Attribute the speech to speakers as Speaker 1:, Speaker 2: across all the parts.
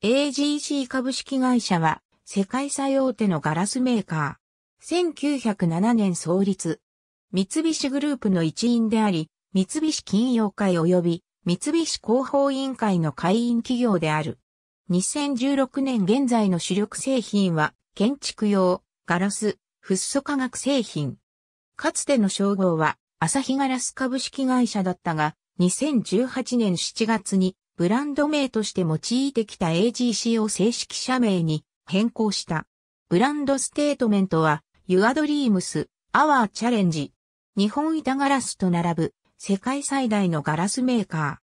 Speaker 1: AGC 株式会社は世界最大手のガラスメーカー。1907年創立。三菱グループの一員であり、三菱金融会及び三菱広報委員会の会員企業である。2016年現在の主力製品は建築用、ガラス、フッ素化学製品。かつての称号は、朝日ガラス株式会社だったが、2018年7月にブランド名として用いてきた AGC を正式社名に変更した。ブランドステートメントは Your Dreams, Our Challenge 日本板ガラスと並ぶ世界最大のガラスメーカ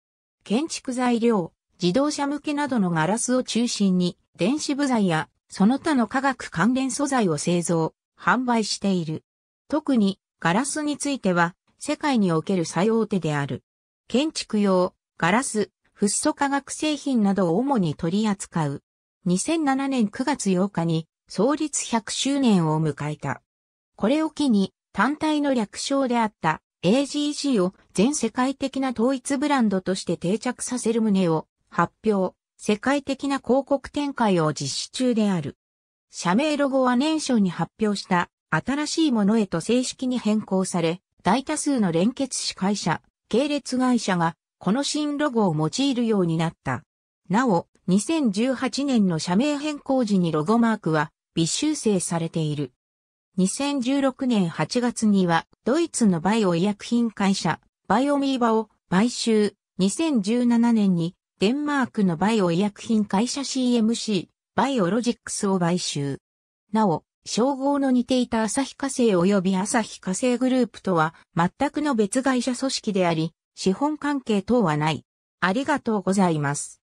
Speaker 1: ー。建築材料、自動車向けなどのガラスを中心に電子部材やその他の化学関連素材を製造、販売している。特にガラスについては世界における最大手である。建築用、ガラス、フッ素化学製品などを主に取り扱う。2007年9月8日に創立100周年を迎えた。これを機に単体の略称であった a g g を全世界的な統一ブランドとして定着させる旨を発表、世界的な広告展開を実施中である。社名ロゴは年初に発表した新しいものへと正式に変更され、大多数の連結子会社、系列会社がこの新ロゴを用いるようになった。なお、2018年の社名変更時にロゴマークは微修正されている。2016年8月には、ドイツのバイオ医薬品会社、バイオミーバを買収。2017年に、デンマークのバイオ医薬品会社 CMC、バイオロジックスを買収。なお、称号の似ていた日化成及び日化成グループとは全くの別会社組織であり、資本関係等はない。ありがとうございます。